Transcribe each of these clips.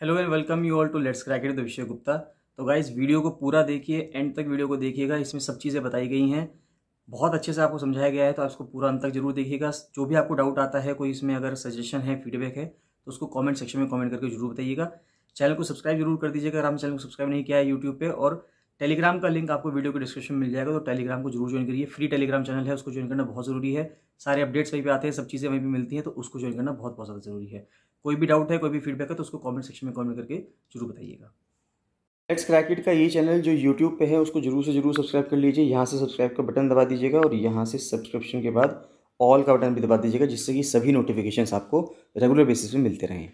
Hello and welcome you all to let's crack it the विषय गुप्ता तो guys video को पूरा देखिए एंड तक वीडियो को देखिएगा इसमें सब चीज़ें बताई गई हैं बहुत अच्छे से आपको समझाया गया है तो आप इसको पूरा अंत तक जरूर देखिएगा जो भी आपको डाउट आता है कोई इसमें अगर सजेशन है फीडबैक है तो उसको कॉमेंट सेक्शन में कॉमेंट करके जरूर बताइएगा चैनल को सब्सक्राइब जरूर कर दीजिएगा अगर हम चैनल को सब्सक्राइब नहीं किया है यूट्यूब पर और टेलीग्राम का लिंक आपको वीडियो के डिस्क्रिप्शन में मिल जाएगा तो टेलीग्राम को जरूर ज्वाइन करिए फ्री टेलीग्राम चैनल है उसको ज्वाइन करना बहुत जरूरी है सारे अपडेट्स वहीं पे आते हैं सब चीज़ें वहीं पे मिलती हैं तो उसको ज्वाइन करना बहुत बहुत ज़्यादा जरूरी है कोई भी डाउट है कोई भी फीडबैक है तो उसको कमेंट सेक्शन में कमेंट करके जरूर बताइएगा लेट्स क्रैकेट का ये चैनल जो यूट्यूब पे है उसको जरूर से जरूर सब्सक्राइब कर लीजिए यहाँ से सब्सक्राइब का बटन दबा दीजिएगा और यहाँ से सब्सक्रिप्शन के बाद ऑल का बटन भी दबा दीजिएगा जिससे कि सभी नोटिफिकेशन आपको रेगुलर बेसिस पर मिलते रहें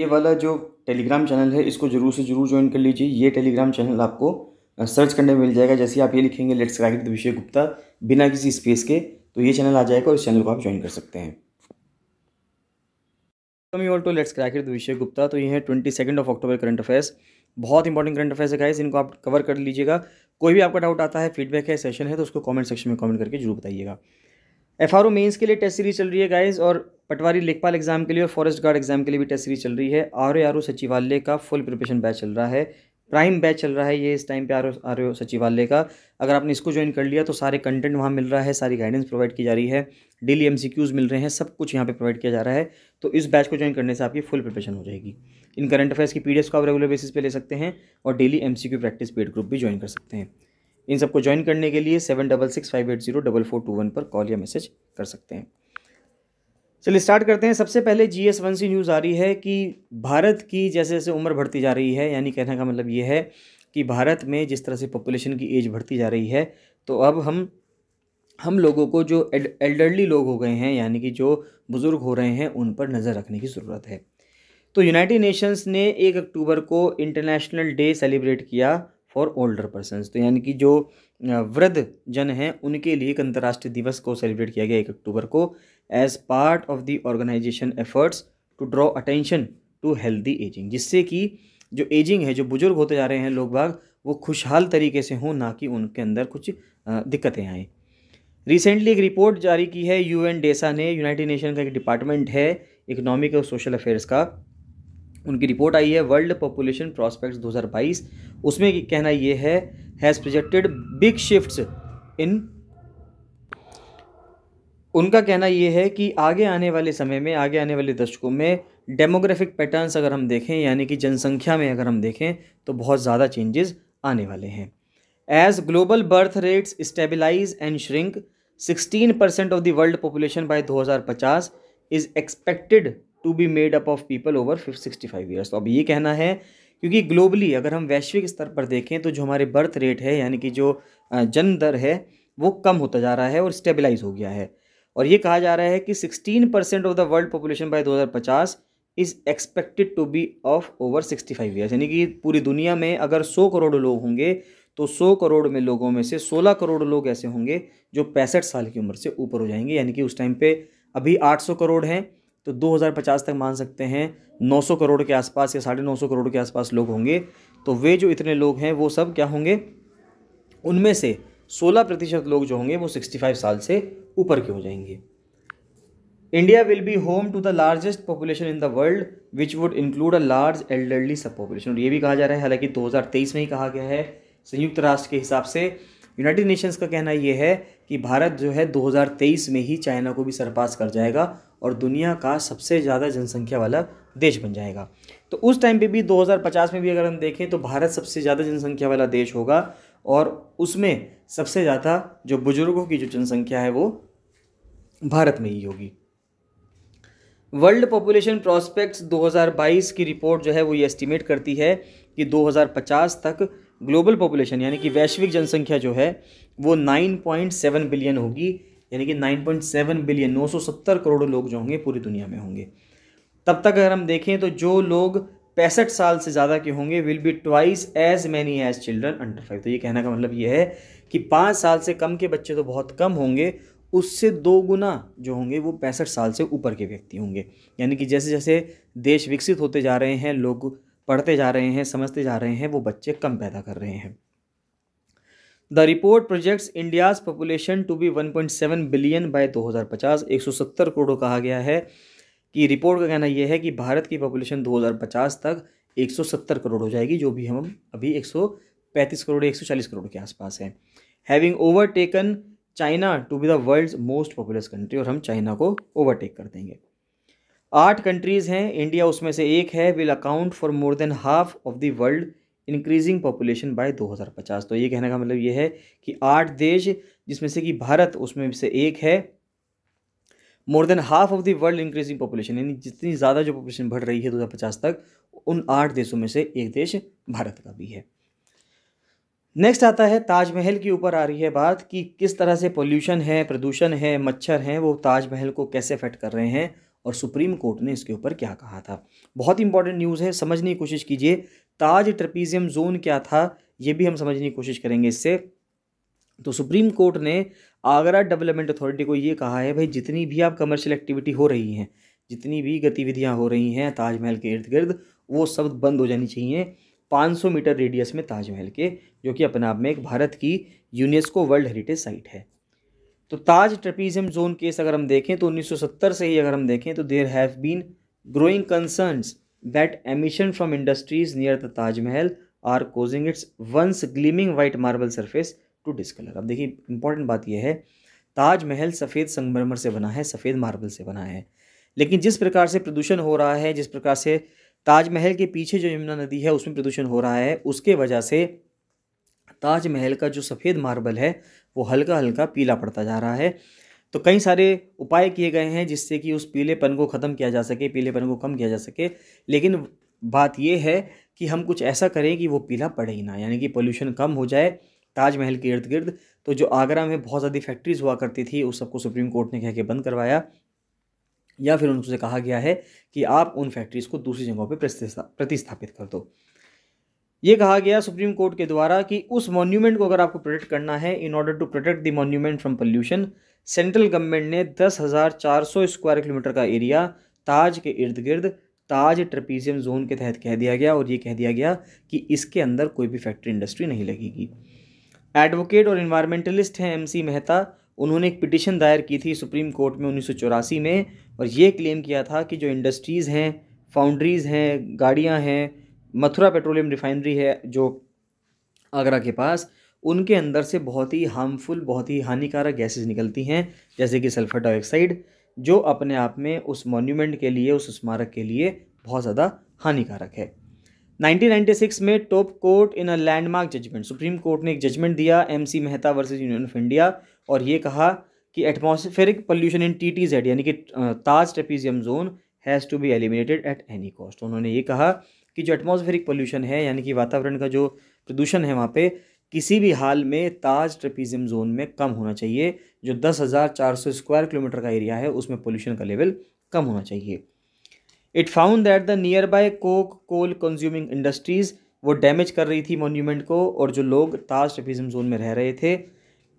ये वाला जो टेलीग्राम चैनल है इसको जरूर से जरूर ज्वाइन कर लीजिए ये टेलीग्राम चैनल आपको सर्च करने में मिल जाएगा जैसे आप ये लिखेंगे लेट्स क्रैकेट विषय गुप्ता बिना किसी स्पेस के तो ये चैनल आ जाएगा और इस चैनल को आप ज्वाइन कर सकते हैं कमी all to let's crack it विषय गुप्ता तो ये है twenty second of October current affairs बहुत इंपॉर्टेंट करंट अफेयर्स है गाइस इनको आप कवर कर लीजिएगा कोई भी आपका डाउट आता है फीडबैक है सेशन है तो उसको कमेंट सेक्शन में कमेंट करके जरूर बताइएगा एफ आर के लिए टेस्ट सीरीज चल रही है गाइज और पटवारी लेखपाल एग्जाम के लिए और फॉरेस्ट गार्ड एग्जाम के लिए भी टेस्ट सीरीज चल रही है आर ए सचिवालय का फुल प्रिपरेशन बैच चल रहा है प्राइम बैच चल रहा है ये इस टाइम पे आर आर सचिवालय का अगर आपने इसको ज्वाइन कर लिया तो सारे कंटेंट वहाँ मिल रहा है सारी गाइडेंस प्रोवाइड की जा रही है डेली एम मिल रहे हैं सब कुछ यहाँ पे प्रोवाइड किया जा रहा है तो इस बैच को ज्वाइन करने से आपकी फुल प्रिपरेशन हो जाएगी इन करंट अफेयर्स की पी को आप रेगुलर बेसिस पर ले सकते हैं और daily M practice paid group भी ज्वाइन कर सकते हैं इन सबको ज्वाइन करने के लिए seven double six five eight zero double four two one पर कॉल या मैसेज कर सकते हैं चलिए स्टार्ट करते हैं सबसे पहले जी एस वन सी न्यूज़ आ रही है कि भारत की जैसे जैसे उम्र बढ़ती जा रही है यानी कहने का मतलब ये है कि भारत में जिस तरह से पॉपुलेशन की एज बढ़ती जा रही है तो अब हम हम लोगों को जो एल्डरली लोग हो गए हैं यानी कि जो बुज़ुर्ग हो रहे हैं उन पर नज़र रखने की ज़रूरत है तो यूनाइटेड नेशंस ने एक अक्टूबर को इंटरनेशनल डे सेलिब्रेट किया फॉर ओल्डर पर्सनस तो यानी कि जो वृद्ध जन हैं उनके लिए एक अंतर्राष्ट्रीय दिवस को सेलिब्रेट किया गया एक अक्टूबर को as part of the organisation efforts to draw attention to healthy ageing जिससे कि जो एजिंग है जो बुजुर्ग होते जा रहे हैं लोग बाग वो खुशहाल तरीके से हों ना कि उनके अंदर कुछ दिक्कतें आएँ रिसेंटली एक रिपोर्ट जारी की है यू एन डेसा ने यूनाइटेड नेशन का एक डिपार्टमेंट है इकोनॉमिक और सोशल अफेयर्स का उनकी रिपोर्ट आई है वर्ल्ड पॉपुलेशन प्रॉस्पेक्ट्स 2022 उसमें कहना ये है has projected big shifts in उनका कहना ये है कि आगे आने वाले समय में आगे आने वाले दशकों में डेमोग्राफिक पैटर्न्स अगर हम देखें यानी कि जनसंख्या में अगर हम देखें तो बहुत ज़्यादा चेंजेस आने वाले हैं as global birth rates stabilise and shrink 16% of the world population by 2050 is expected to be made up of people over fifty sixty five years तो अब ये कहना है क्योंकि ग्लोबली अगर हम वैश्विक स्तर पर देखें तो जो हमारे बर्थ रेट है यानी कि जो जन्म दर है वो कम होता जा रहा है और स्टेबलाइज हो गया है और ये कहा जा रहा है कि sixteen percent of the world population by पचास is expected to be of over sixty five years यानी कि पूरी दुनिया में अगर सौ करोड़ लोग होंगे तो सौ करोड़ में लोगों में से सोलह करोड़ लोग ऐसे होंगे जो पैंसठ साल की उम्र से ऊपर हो जाएंगे यानी कि उस टाइम पे अभी आठ सौ करोड़ हैं तो 2050 तक मान सकते हैं 900 करोड़ के आसपास या साढ़े नौ करोड़ के आसपास लोग होंगे तो वे जो इतने लोग हैं वो सब क्या होंगे उनमें से 16 प्रतिशत लोग जो होंगे वो 65 साल से ऊपर के हो जाएंगे India will be home to the largest population in the world which would include a large elderly sub population और ये भी कहा जा रहा है हालांकि 2023 में ही कहा गया है संयुक्त राष्ट्र के हिसाब से यूनाइटेड नेशंस का कहना यह है कि भारत जो है 2023 में ही चाइना को भी सरपास कर जाएगा और दुनिया का सबसे ज़्यादा जनसंख्या वाला देश बन जाएगा तो उस टाइम पे भी 2050 में भी अगर हम देखें तो भारत सबसे ज़्यादा जनसंख्या वाला देश होगा और उसमें सबसे ज़्यादा जो बुज़ुर्गों की जो जनसंख्या है वो भारत में ही होगी वर्ल्ड पॉपुलेशन प्रॉस्पेक्ट्स 2022 की रिपोर्ट जो है वो ये एस्टिमेट करती है कि 2050 तक ग्लोबल पॉपुलेशन यानी कि वैश्विक जनसंख्या जो है वो 9.7 बिलियन होगी यानी कि 9.7 बिलियन 970 करोड़ लोग जो होंगे पूरी दुनिया में होंगे तब तक अगर हम देखें तो जो लोग पैंसठ साल से ज़्यादा के होंगे will be twice as many as children under five तो ये कहने का मतलब ये है कि पाँच साल से कम के बच्चे तो बहुत कम होंगे उससे दो गुना जो होंगे वो पैंसठ साल से ऊपर के व्यक्ति होंगे यानी कि जैसे जैसे देश विकसित होते जा रहे हैं लोग पढ़ते जा रहे हैं समझते जा रहे हैं वो बच्चे कम पैदा कर रहे हैं the report projects India's population to be 1.7 billion by 2050 170 crore कहा गया है कि रिपोर्ट का कहना यह है कि भारत की पॉपुलेशन 2050 तक 170 करोड़ हो जाएगी जो भी हम अभी 135 करोड़ 140 करोड़ के आसपास है having overtaken China to be the world's most populous country और हम चाइना को ओवरटेक कर देंगे आठ कंट्रीज़ हैं इंडिया उसमें से एक है will account for more than half of the world increasing population by 2050 तो ये कहने का मतलब ये है कि आठ देश जिसमें से कि भारत उसमें से एक है more than half of the world increasing population यानी जितनी ज़्यादा जो पॉपुलेशन बढ़ रही है दो हज़ार पचास तक उन आठ देशों में से एक देश भारत का भी है नेक्स्ट आता है ताजमहल के ऊपर आ रही है बात कि किस तरह से पोल्यूशन है प्रदूषण है मच्छर हैं वो ताजमहल को कैसे अफेक्ट कर रहे हैं और सुप्रीम कोर्ट ने इसके ऊपर क्या कहा था बहुत इंपॉर्टेंट न्यूज़ है समझने की कोशिश कीजिए ताज ट्रपीजियम जोन क्या था ये भी हम समझने की कोशिश करेंगे इससे तो सुप्रीम कोर्ट ने आगरा डेवलपमेंट अथॉरिटी को ये कहा है भाई जितनी भी आप कमर्शियल एक्टिविटी हो रही हैं जितनी भी गतिविधियां हो रही हैं ताजमहल के इर्द गिर्द वो सब बंद हो जानी चाहिए 500 मीटर रेडियस में ताजमहल के जो कि अपने आप में एक भारत की यूनेस्को वर्ल्ड हेरिटेज साइट है तो ताज ट्रपीजियम जोन केस अगर हम देखें तो 1970 से ही अगर हम देखें तो there have been growing concerns that emission from industries near the Taj Mahal are causing its once gleaming white marble surface to discolor. अब देखिए इंपॉर्टेंट बात यह है ताज महल सफ़ेद संगमरमर से बना है सफ़ेद मार्बल से बना है लेकिन जिस प्रकार से प्रदूषण हो रहा है जिस प्रकार से ताजमहल के पीछे जो यमुना नदी है उसमें प्रदूषण हो रहा है उसके वजह से ताजमहल का जो सफ़ेद मार्बल है वो हल्का हल्का पीला पड़ता जा रहा है तो कई सारे उपाय किए गए हैं जिससे कि उस पीलेपन को ख़त्म किया जा सके पीलेपन को कम किया जा सके लेकिन बात यह है कि हम कुछ ऐसा करें कि वो पीला पड़े ही ना यानी कि पोल्यूशन कम हो जाए ताजमहल के इर्द गिर्द तो जो आगरा में बहुत ज़्यादा फैक्ट्रीज़ हुआ करती थी उस सबको सुप्रीम कोर्ट ने कह के बंद करवाया या फिर उनसे कहा गया है कि आप उन फैक्ट्रीज़ को दूसरी जगहों पर प्रतिस्थापित कर दो ये कहा गया सुप्रीम कोर्ट के द्वारा कि उस मॉन्यूमेंट को अगर आपको प्रोटेक्ट करना है in order to protect the monument from pollution central government ने दस हज़ार चार सौ स्क्वायर किलोमीटर का एरिया ताज के इर्द गिर्द ताज ट्रपीजियम जोन के तहत कह दिया गया और ये कह दिया गया कि इसके अंदर कोई भी फैक्ट्री इंडस्ट्री नहीं लगेगी एडवोकेट और इन्वायरमेंटलिस्ट हैं एमसी मेहता उन्होंने एक पिटिशन दायर की थी सुप्रीम कोर्ट में उन्नीस में और ये क्लेम किया था कि जो इंडस्ट्रीज़ हैं फाउंड्रीज़ हैं गाड़ियाँ हैं मथुरा पेट्रोलियम रिफाइनरी है जो आगरा के पास उनके अंदर से बहुत ही हार्मफुल बहुत ही हानिकारक गैसेज निकलती हैं जैसे कि सल्फ़र डाइऑक्साइड जो अपने आप में उस मॉन्यूमेंट के लिए उस स्मारक के लिए बहुत ज़्यादा हानिकारक है 1996 में top court in a landmark judgment supreme court ने एक जजमेंट दिया MC Mehta versus Union of India और ये कहा कि atmospheric pollution in T T Z यानी कि Taj trapezium zone has to be eliminated at any cost उन्होंने ये कहा कि जो एटमोसफेरिक पोल्यूशन है यानी कि वातावरण का जो प्रदूषण है वहाँ पे किसी भी हाल में ताज ट्रपिज़म जोन में कम होना चाहिए जो दस हज़ार चार सौ स्क्वायर किलोमीटर का एरिया है उसमें पोल्यूशन का लेवल कम होना चाहिए it found that the near by coke coal consuming industries वो डैमेज कर रही थी मोन्यूमेंट को और जो लोग ताज ट्रपीज़म जोन में रह रहे थे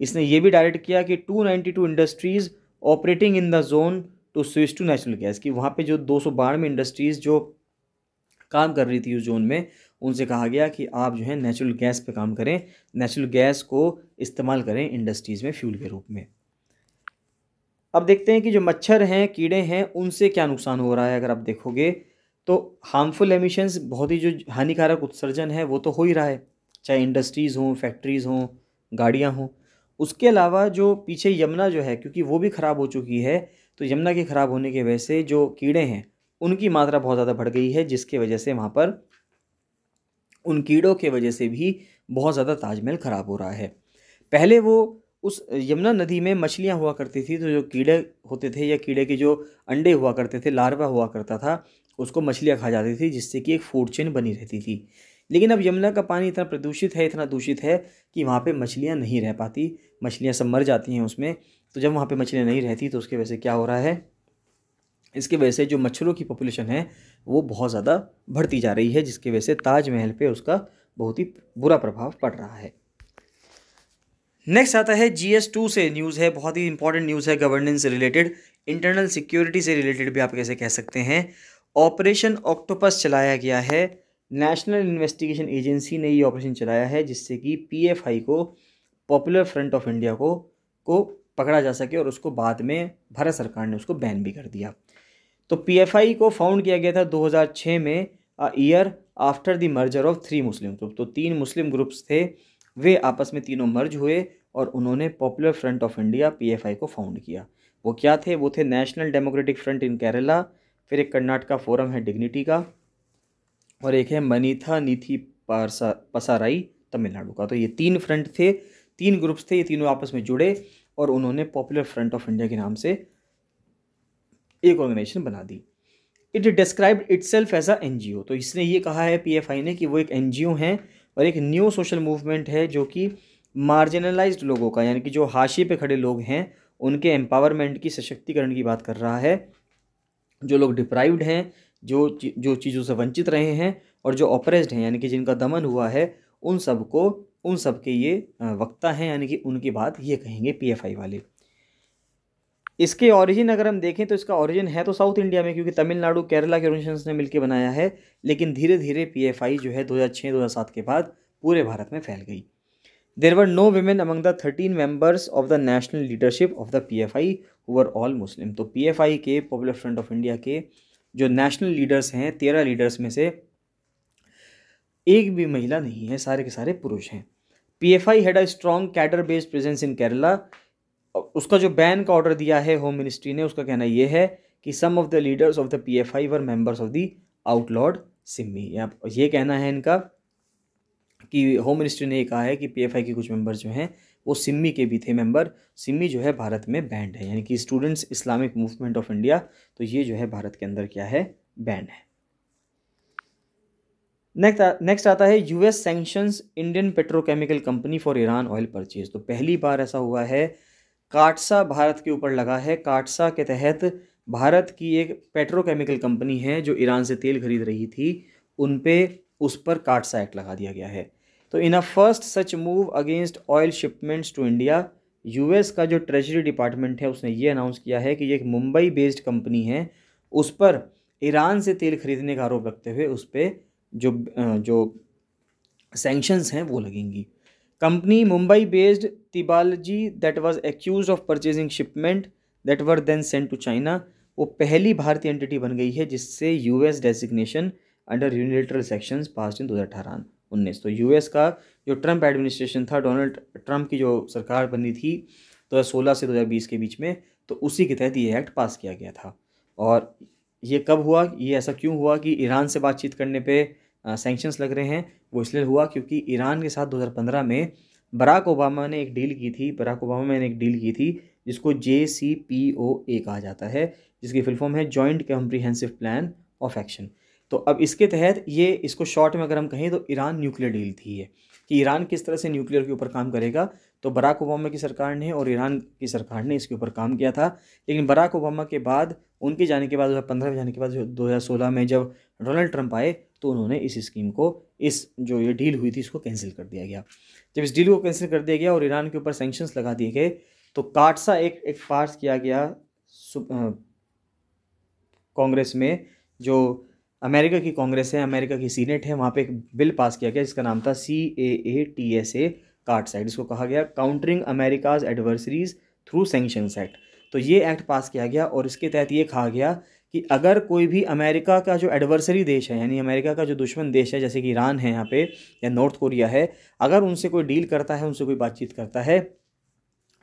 इसने ये भी डायरेक्ट किया कि 292 industries operating in the zone to switch to natural gas कि वहाँ पे जो दो सौ बानवे इंडस्ट्रीज़ जो काम कर रही थी उस जोन में उनसे कहा गया कि आप जो है नेचुरल गैस पे काम करें नेचुरल गैस को इस्तेमाल करें इंडस्ट्रीज़ में फ्यूल के रूप में अब देखते हैं कि जो मच्छर हैं कीड़े हैं उनसे क्या नुकसान हो रहा है अगर आप देखोगे तो हार्मफुल एमिशंस बहुत ही जो हानिकारक उत्सर्जन है वो तो हो ही रहा है चाहे इंडस्ट्रीज़ हों फैक्ट्रीज़ हों गाड़ियाँ हों उसके अलावा जो पीछे यमुना जो है क्योंकि वो भी ख़राब हो चुकी है तो यमुना के ख़राब होने की वजह से जो कीड़े हैं उनकी मात्रा बहुत ज़्यादा बढ़ गई है जिसके वजह से वहाँ पर उन कीड़ों के वजह से भी बहुत ज़्यादा ताजमहल ख़राब हो रहा है पहले वो उस यमुना नदी में मछलियाँ हुआ करती थी तो जो कीड़े होते थे या कीड़े के जो अंडे हुआ करते थे लार्वा हुआ करता था उसको मछलियाँ खा जाती थी जिससे कि एक फूड चेन बनी रहती थी लेकिन अब यमुना का पानी इतना प्रदूषित है इतना दूषित है कि वहाँ पे मछलियाँ नहीं रह पाती मछलियाँ सब मर जाती हैं उसमें तो जब वहाँ पे मछलियाँ नहीं रहती तो उसकी वजह से क्या हो रहा है इसके वजह से जो मच्छरों की पॉपुलेशन है वो बहुत ज़्यादा बढ़ती जा रही है जिसकी वजह से ताजमहल पे उसका बहुत ही बुरा प्रभाव पड़ रहा है नेक्स्ट आता है जी एस टू से न्यूज़ है बहुत ही इंपॉर्टेंट न्यूज़ है गवर्नेंस से रिलेटेड इंटरनल सिक्योरिटी से रिलेटेड भी आप कैसे कह सकते हैं ऑपरेशन ऑक्टोपस चलाया गया है नेशनल इन्वेस्टिगेशन एजेंसी ने ये ऑपरेशन चलाया है जिससे कि पीएफआई को पॉपुलर फ्रंट ऑफ इंडिया को को पकड़ा जा सके और उसको बाद में भारत सरकार ने उसको बैन भी कर दिया तो पीएफआई को फाउंड किया गया था 2006 में a year after the merger of three Muslim group तो तीन मुस्लिम ग्रुप्स थे वे आपस में तीनों मर्ज हुए और उन्होंने Popular Front of India PFI को फाउंड किया वो क्या थे वो थे National Democratic Front in Kerala फिर एक कर्नाटका फोरम है डिग्निटी का और एक है मनीथा नीथी पारसा पसाराई तमिलनाडु का तो ये तीन फ्रंट थे तीन ग्रुप्स थे ये तीनों आपस में जुड़े और उन्होंने पॉपुलर फ्रंट ऑफ इंडिया के नाम से एक ऑर्गेनाइजेशन बना दी it describe itself as a an तो इसने ये कहा है पी ने कि वो एक एन है और एक न्यू सोशल मूवमेंट है जो कि मार्जिनलाइज्ड लोगों का यानी कि जो हाशिए पे खड़े लोग हैं उनके एम्पावरमेंट की सशक्तिकरण की बात कर रहा है जो लोग डिप्राइव्ड हैं जो जो चीज़ों से वंचित रहे हैं और जो ऑपरेस्ड हैं यानी कि जिनका दमन हुआ है उन सबको उन सब के ये वक्ता हैं यानी कि उनकी बात ये कहेंगे पीएफआई वाले इसके ओरिजिन अगर हम देखें तो इसका ओरिजिन है तो साउथ इंडिया में क्योंकि तमिलनाडु केरला के ऑर्गेनाइजेशन ने मिलकर बनाया है लेकिन धीरे धीरे पीएफआई जो है 2006 2007 के बाद पूरे भारत में फैल गई there were no women among the thirteen members of the national leadership of the P F I who all मुस्लिम तो पी एफ आई के पॉपुलर फ्रंट ऑफ इंडिया के जो नेशनल लीडर्स हैं तेरह लीडर्स में से एक भी महिला नहीं है सारे के सारे पुरुष हैं P F I had a strong cadre based presence in Kerala उसका जो बैन का ऑर्डर दिया है होम मिनिस्ट्री ने उसका कहना यह है कि some of the leaders of the P F I were members of the outlawed SIMI ये कहना है इनका कि होम मिनिस्ट्री ने कहा है कि पी एफ आई के कुछ मेम्बर्स जो हैं वो सिम्मी के भी थे मेंबर सिम्मी जो है भारत में बैंड है यानी कि Students Islamic Movement of India तो ये जो है भारत के अंदर क्या है बैंड है नेक्स्ट नेक्स्ट आता है US sanctions Indian petrochemical company for Iran oil purchase तो पहली बार ऐसा हुआ है काटसा भारत के ऊपर लगा है काटसा के तहत भारत की एक पेट्रोकेमिकल कंपनी है जो ईरान से तेल खरीद रही थी उन पे उस पर काटसा एक्ट लगा दिया गया है तो in a first such move against oil shipments to India US का जो ट्रेजरी डिपार्टमेंट है उसने ये अनाउंस किया है कि ये एक मुंबई बेस्ड कंपनी है उस पर ईरान से तेल खरीदने का आरोप रखते हुए उस पर जो जो सेंक्शंस हैं वो लगेंगी company Mumbai based Tibalaji that was accused of purchasing shipment that were then sent to China वो पहली भारतीय एंटिटी बन गई है जिससे US designation under unilateral sanctions passed in दो हज़ार अठारह उन्नीस तो यूएस का जो ट्रंप एडमिनिस्ट्रेशन था डोनाल्ड ट्रंप की जो सरकार बनी थी दो हज़ार सोलह से दो हज़ार बीस के बीच में तो उसी के तहत ये एक्ट पास किया गया था और ये कब हुआ ये ऐसा क्यों हुआ कि ईरान से बातचीत करने पर सेंक्शंस लग रहे हैं वो इसलिए हुआ क्योंकि ईरान के साथ 2015 में बराक ओबामा ने एक डील की थी बराक ओबामा ने एक डील की थी जिसको जे सी पी ओ ए कहा जाता है जिसकी फिलफॉर्म है Joint Comprehensive Plan of Action तो अब इसके तहत ये इसको शॉर्ट में अगर हम कहें तो ईरान न्यूक्लियर डील थी ये कि ईरान किस तरह से न्यूक्लियर के ऊपर काम करेगा तो बराक ओबामा की सरकार ने और ईरान की सरकार ने इसके ऊपर काम किया था लेकिन बराक ओबामा के बाद उनके जाने के बाद दो पंद्रह में जाने के बाद दो हज़ार सोलह में जब डोनाल्ड ट्रंप आए तो उन्होंने इस स्कीम को इस जो ये डील हुई थी इसको कैंसिल कर दिया गया जब इस डील को कैंसिल कर दिया गया और ईरान के ऊपर सेंक्शंस लगा दिए गए तो काटसा एक एक पास किया गया कांग्रेस में जो अमेरिका की कांग्रेस है अमेरिका की सीनेट है वहाँ पे एक बिल पास किया गया जिसका नाम था C A A T S A card act इसको कहा गया countering America's adversaries through sanctions act तो ये एक्ट पास किया गया और इसके तहत ये कहा गया कि अगर कोई भी अमेरिका का जो एडवर्सरी देश है यानी अमेरिका का जो दुश्मन देश है जैसे कि ईरान है यहाँ पे या नॉर्थ कोरिया है अगर उनसे कोई डील करता है उनसे कोई बातचीत करता है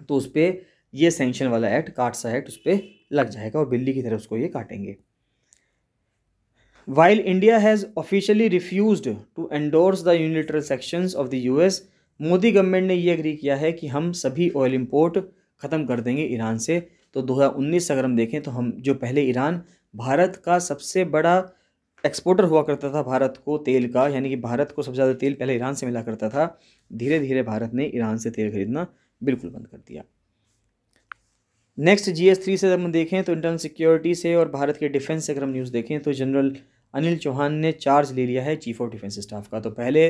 तो उस पर यह सेंक्शन वाला एक्ट सा एक्ट उस पर लग जाएगा और बिल्ली की तरह उसको ये काटेंगे while India has officially refuse to endorse the unilateral sanctions of the US Modi government ने ये एग्री किया है कि हम सभी ऑयल इम्पोर्ट ख़त्म कर देंगे ईरान से तो 2019 अगर हम देखें तो हम जो पहले ईरान भारत का सबसे बड़ा एक्सपोर्टर हुआ करता था भारत को तेल का यानी कि भारत को सबसे ज़्यादा तेल पहले ईरान से मिला करता था धीरे धीरे भारत ने ईरान से तेल खरीदना बिल्कुल बंद कर दिया नेक्स्ट जी एस थ्री से अगर हम देखें तो इंटरनल सिक्योरिटी से और भारत के डिफेंस से अगर हम न्यूज़ देखें तो जनरल अनिल चौहान ने चार्ज ले लिया है चीफ ऑफ डिफेंस स्टाफ का तो पहले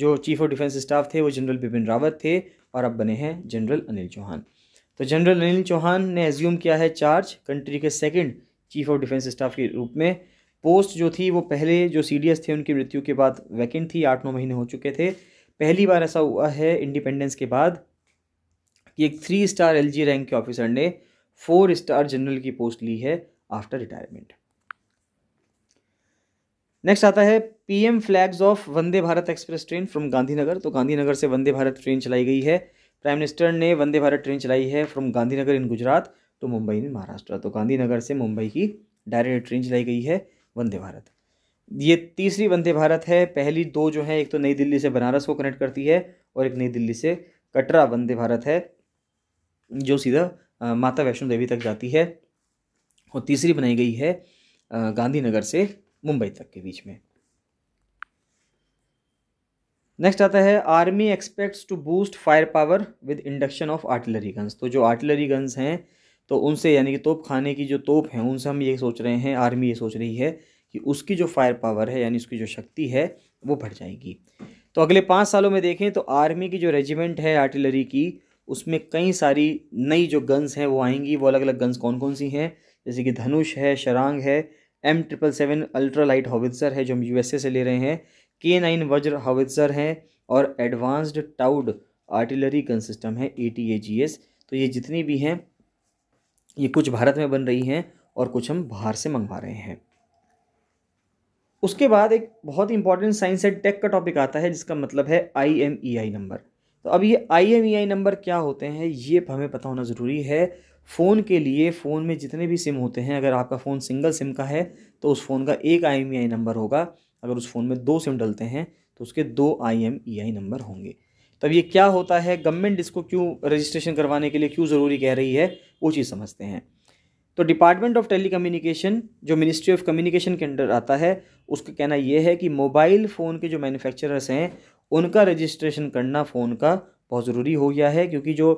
जो चीफ ऑफ डिफेंस स्टाफ थे वो जनरल बिपिन रावत थे और अब बने हैं जनरल अनिल चौहान तो जनरल अनिल चौहान ने एज्यूम किया है चार्ज कंट्री के second chief of defence staff के रूप में पोस्ट जो थी वो पहले जो सी थे उनकी मृत्यु के बाद वैकेंट थी आठ नौ महीने हो चुके थे पहली बार ऐसा हुआ है इंडिपेंडेंस के बाद कि एक थ्री स्टार एल रैंक के ऑफिसर ने फोर स्टार जनरल की पोस्ट ली है आफ्टर रिटायरमेंट नेक्स्ट आता है PM flags of Vande Bharat express train from Gandhinagar तो गांधीनगर से वंदे भारत ट्रेन चलाई गई है प्राइम मिनिस्टर ने वंदे भारत ट्रेन चलाई है from Gandhinagar in Gujarat to Mumbai in Maharashtra तो गांधीनगर से मुंबई की डायरेक्ट ट्रेन चलाई गई है वंदे भारत ये तीसरी वंदे भारत है पहली दो जो है एक तो नई दिल्ली से बनारस को कनेक्ट करती है और एक नई दिल्ली से कटरा वंदे भारत है जो सीधा माता वैष्णो देवी तक जाती है और तीसरी बनाई गई है गांधीनगर से मुंबई तक के बीच में नेक्स्ट आता है army expects to boost firepower with induction of artillery guns तो जो आर्टिलरी गन्स हैं तो उनसे यानी कि तोप खाने की जो तोप हैं उनसे हम ये सोच रहे हैं आर्मी ये सोच रही है कि उसकी जो फायर पावर है यानी उसकी जो शक्ति है वो बढ़ जाएगी तो अगले पाँच सालों में देखें तो आर्मी की जो रेजिमेंट है आर्टिलरी की उसमें कई सारी नई जो गन्स हैं वो आएंगी वो अलग अलग गन्स कौन कौन सी हैं जैसे कि धनुष है शरांग है M triple seven ultra light howitzer है जो हम यूएसए से ले रहे हैं के नाइन वज्र हॉविजर है और advanced towed artillery gun system है A T A G S तो ये जितनी भी हैं ये कुछ भारत में बन रही हैं और कुछ हम बाहर से मंगवा रहे हैं उसके बाद एक बहुत ही इंपॉर्टेंट साइंस एंड टेक का टॉपिक आता है जिसका मतलब है I M E I number तो अब ये I M E I number क्या होते हैं ये हमें पता होना ज़रूरी है फ़ोन के लिए फ़ोन में जितने भी सिम होते हैं अगर आपका फ़ोन सिंगल सिम का है तो उस फ़ोन का एक आई e नंबर होगा अगर उस फ़ोन में दो सिम डलते हैं तो उसके दो आई e नंबर होंगे तब ये क्या होता है गवर्नमेंट इसको क्यों रजिस्ट्रेशन करवाने के लिए क्यों ज़रूरी कह रही है वो चीज़ समझते हैं तो डिपार्टमेंट ऑफ कम्युनिकेशन जो मिनिस्ट्री ऑफ कम्युनिकेशन के अंडर आता है उसका कहना यह है कि मोबाइल फ़ोन के जो मैन्युफैक्चरर्स हैं उनका रजिस्ट्रेशन करना फ़ोन का बहुत ज़रूरी हो गया है क्योंकि जो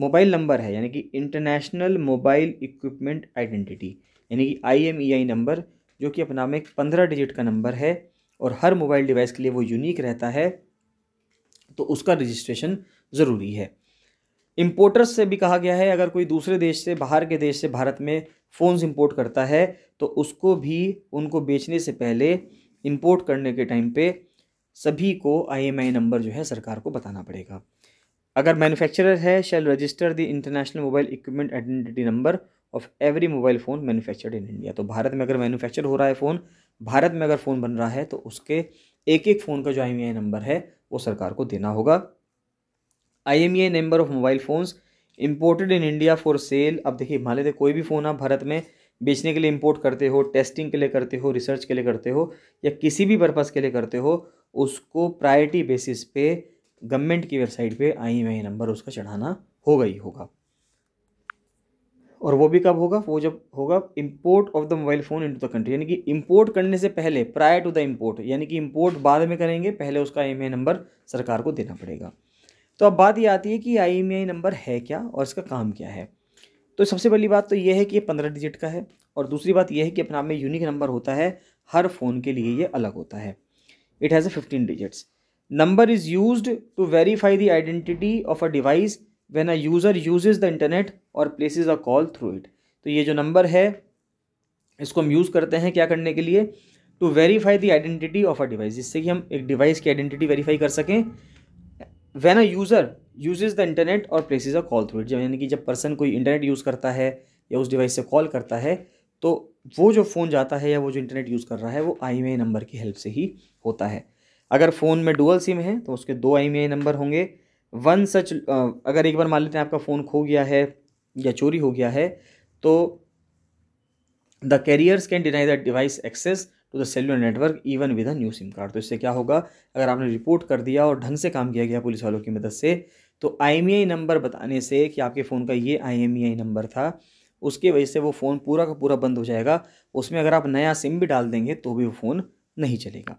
मोबाइल नंबर है यानी कि इंटरनेशनल मोबाइल इक्विपमेंट आइडेंटिटी यानी कि आई e नंबर जो कि अपना में एक पंद्रह डिजिट का नंबर है और हर मोबाइल डिवाइस के लिए वो यूनिक रहता है तो उसका रजिस्ट्रेशन ज़रूरी है इम्पोर्टर्स से भी कहा गया है अगर कोई दूसरे देश से बाहर के देश से भारत में फ़ोन्स इम्पोर्ट करता है तो उसको भी उनको बेचने से पहले इम्पोर्ट करने के टाइम पे सभी को आईएमआई e नंबर जो है सरकार को बताना पड़ेगा अगर मैन्युफैक्चरर है shall register the international mobile equipment identity number of every mobile phone manufactured in India तो भारत में अगर मैन्युफैक्चर हो रहा है फ़ोन भारत में अगर फ़ोन बन रहा है तो उसके एक एक फ़ोन का जो आई नंबर e है वो सरकार को देना होगा I M number of mobile phones imported in India for sale अब देखिए मान लेते कोई भी फ़ोन आप भारत में बेचने के लिए इम्पोर्ट करते हो टेस्टिंग के लिए करते हो रिसर्च के लिए करते हो या किसी भी पर्पज़ के लिए करते हो उसको प्रायोरिटी बेसिस पे गवर्नमेंट की वेबसाइट पे आई एम आई नंबर उसका चढ़ाना होगा ही होगा और वो भी कब होगा वो जब होगा import of the mobile phone into the country यानी कि इंपोर्ट करने से पहले प्रायर टू द इंपोर्ट यानी कि इंपोर्ट बाद में करेंगे पहले उसका आई नंबर सरकार को देना पड़ेगा तो अब बात ये आती है कि आई नंबर है क्या और इसका काम क्या है तो सबसे पहली बात तो यह है कि ये पंद्रह डिजिट का है और दूसरी बात यह है कि अपने आप में यूनिक नंबर होता है हर फ़ोन के लिए ये अलग होता है it has a fifteen digits number is use to verify the identity of a device when a user use the internet और places a call through it तो ये जो नंबर है इसको हम यूज़ करते हैं क्या करने के लिए to verify the identity of a device जिससे कि हम एक डिवाइस की आइडेंटिटी वेरीफाई कर सकें when a user uses the internet और places a call through it जब यानी कि जब पर्सन कोई इंटरनेट यूज़ करता है या उस डिवाइस से कॉल करता है तो वो जो फ़ोन जाता है या वो जो इंटरनेट यूज़ कर रहा है वो आई एम नंबर की हेल्प से ही होता है अगर फ़ोन में डुअल सिम है तो उसके दो आई e नंबर होंगे वन सच अगर एक बार मान लेते हैं आपका फ़ोन खो गया है या चोरी हो गया है तो the carriers can deny the device access to the cellular network even with a new SIM card तो इससे क्या होगा अगर आपने रिपोर्ट कर दिया और ढंग से काम किया गया पुलिस वालों की मदद से तो आई e नंबर बताने से कि आपके फ़ोन का ये आई e नंबर था उसके वजह से वो फ़ोन पूरा का पूरा बंद हो जाएगा उसमें अगर आप नया सिम भी डाल देंगे तो भी वो फ़ोन नहीं चलेगा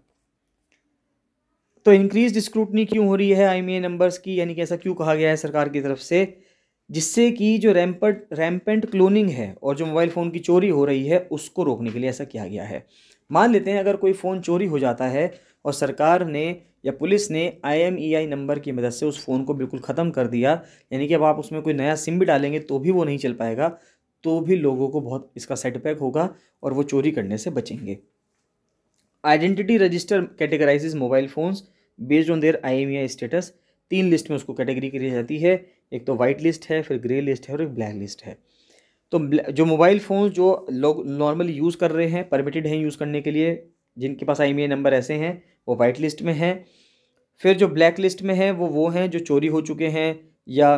तो इंक्रीज स्क्रूटनी क्यों हो रही है आई मी नंबर्स की यानी कि ऐसा क्यों कहा गया है सरकार की तरफ से जिससे कि जो रैम्पट रैम्पेंट क्लोनिंग है और जो मोबाइल फ़ोन की चोरी हो रही है उसको रोकने के लिए ऐसा किया गया है मान लेते हैं अगर कोई फ़ोन चोरी हो जाता है और सरकार ने या पुलिस ने आई नंबर e की मदद से उस फ़ोन को बिल्कुल ख़त्म कर दिया यानी कि अब आप उसमें कोई नया सिम भी डालेंगे तो भी वो नहीं चल पाएगा तो भी लोगों को बहुत इसका सेटबैक होगा और वो चोरी करने से बचेंगे identity register categorize mobile phones based on their I status तीन लिस्ट में उसको कैटेगरी करी जाती है एक तो वाइट लिस्ट है फिर ग्रे लिस्ट है और एक ब्लैक लिस्ट है तो जो मोबाइल फ़ोन जो लोग नॉर्मली यूज़ कर रहे हैं परमिटेड हैं यूज़ करने के लिए जिनके पास आई नंबर e ऐसे हैं वो वाइट लिस्ट में हैं फिर जो ब्लैक लिस्ट में है वो वो हैं जो चोरी हो चुके हैं या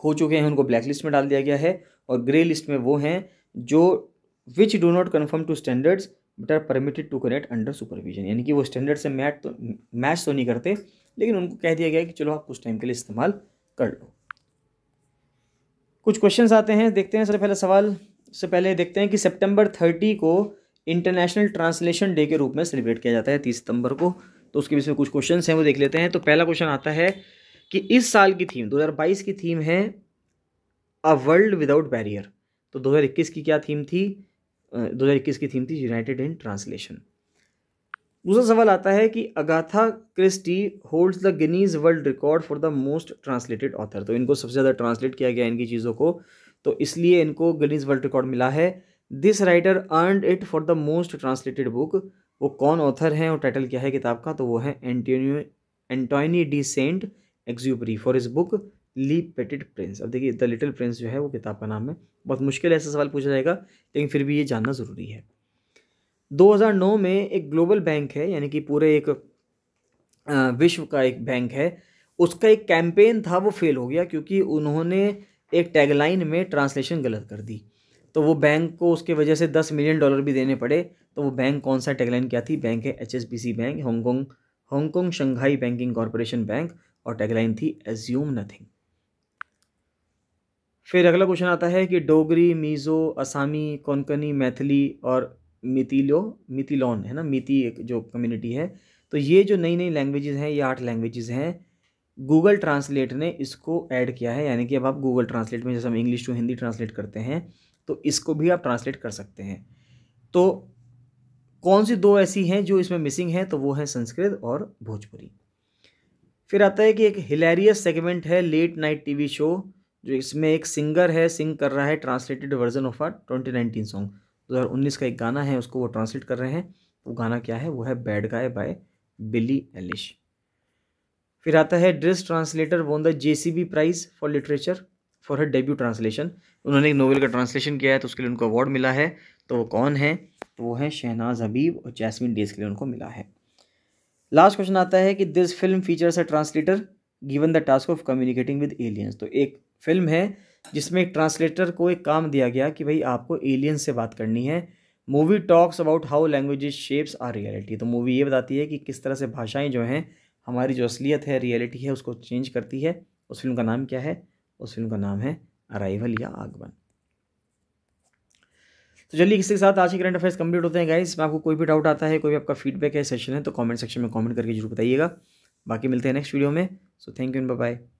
खो चुके हैं उनको ब्लैक लिस्ट में डाल दिया गया है और ग्रे लिस्ट में वो हैं जो which do not confirm to standards but are permitted to connect under supervision यानी कि वो स्टैंडर्ड से मैच तो मैच तो नहीं करते लेकिन उनको कह दिया गया कि चलो आप कुछ टाइम के लिए इस्तेमाल कर लो कुछ क्वेश्चंस आते हैं देखते हैं सर पहला सवाल से पहले देखते हैं कि सितंबर थर्टी को इंटरनेशनल ट्रांसलेशन डे के रूप में सेलिब्रेट किया जाता है तीस सितंबर को तो उसके विषय में कुछ क्वेश्चन हैं वो देख लेते हैं तो पहला क्वेश्चन आता है कि इस साल की थीम बाईस की थीम है अ वर्ल्ड विदाउट बैरियर तो इक्कीस की क्या थीम थी दो हज़ार इक्कीस की थीम थी यूनाइटेड इन ट्रांसलेशन दूसरा सवाल आता है कि Agatha Christie holds the Guinness world record for the most translated author तो इनको सबसे ज़्यादा ट्रांसलेट किया गया इनकी चीज़ों को तो इसलिए इनको गिनीज वर्ल्ड रिकॉर्ड मिला है this writer earned it for the most translated book वो कौन ऑथर हैं और टाइटल क्या है किताब का तो वो है Antonio Antoine de Saint Exupery for his book le petit prince अब देखिए द लिटिल प्रिंस जो है वो किताब का नाम है बहुत मुश्किल ऐसा सवाल पूछा जाएगा लेकिन फिर भी ये जानना ज़रूरी है 2009 में एक ग्लोबल बैंक है यानी कि पूरे एक विश्व का एक बैंक है उसका एक कैंपेन था वो फेल हो गया क्योंकि उन्होंने एक टैगलाइन में ट्रांसलेशन गलत कर दी तो वो बैंक को उसके वजह से दस मिलियन डॉलर भी देने पड़े तो वो बैंक कौन सा टैगलाइन क्या थी बैंक है H bank Hong Kong Hong Kong Shanghai banking corporation bank और टैगलाइन थी एज्यूम नथिंग फिर अगला क्वेश्चन आता है कि डोगरी मीज़ो असामी कौनकनी मैथिली और मितिलो मितिलोन है ना मिति एक जो कम्युनिटी है तो ये जो नई नई लैंग्वेजेस हैं ये आठ लैंग्वेजेस हैं गूगल ट्रांसलेट ने इसको ऐड किया है यानी कि अब आप गूगल ट्रांसलेट में जैसे हम इंग्लिश टू हिंदी ट्रांसलेट करते हैं तो इसको भी आप ट्रांसलेट कर सकते हैं तो कौन सी दो ऐसी हैं जो इसमें मिसिंग हैं तो वो है संस्कृत और भोजपुरी फिर आता है कि एक हिलेरियस सेगमेंट है लेट नाइट टीवी शो जो इसमें एक सिंगर है सिंग कर रहा है translated version of our twenty nineteen song दो हज़ार उन्नीस का एक गाना है उसको वो ट्रांसलेट कर रहे हैं वो गाना क्या है वो है bad guy by Billie Eilish फिर आता है dress translator won the J C B prize for literature for her debut translation उन्होंने एक नोवेल का ट्रांसलेशन किया है तो उसके लिए उनको अवार्ड मिला है तो वो कौन है तो वो है शहनाज हबीब और जैसमिन डेज के लिए उनको मिला है लास्ट क्वेश्चन आता है कि this film features a translator given the task of communicating with aliens तो एक फिल्म है जिसमें एक ट्रांसलेटर को एक काम दिया गया कि भाई आपको एलियन से बात करनी है movie talks about how languages shapes our reality तो मूवी ये बताती है कि किस तरह से भाषाएं जो हैं हमारी जो असलियत है रियलिटी है उसको चेंज करती है उस फिल्म का नाम क्या है उस फिल्म का नाम है अराइवल या आगमन तो चलिए इसके साथ आज के करंट अफेयर्स कंप्लीट होते हैं गाइस मैं आपको कोई भी डाउट आता है कोई भी आपका फीडबैक है सेशन है तो कमेंट सेक्शन में कमेंट करके जरूर बताइएगा बाकी मिलते हैं नेक्स्ट वीडियो में so thank you and bye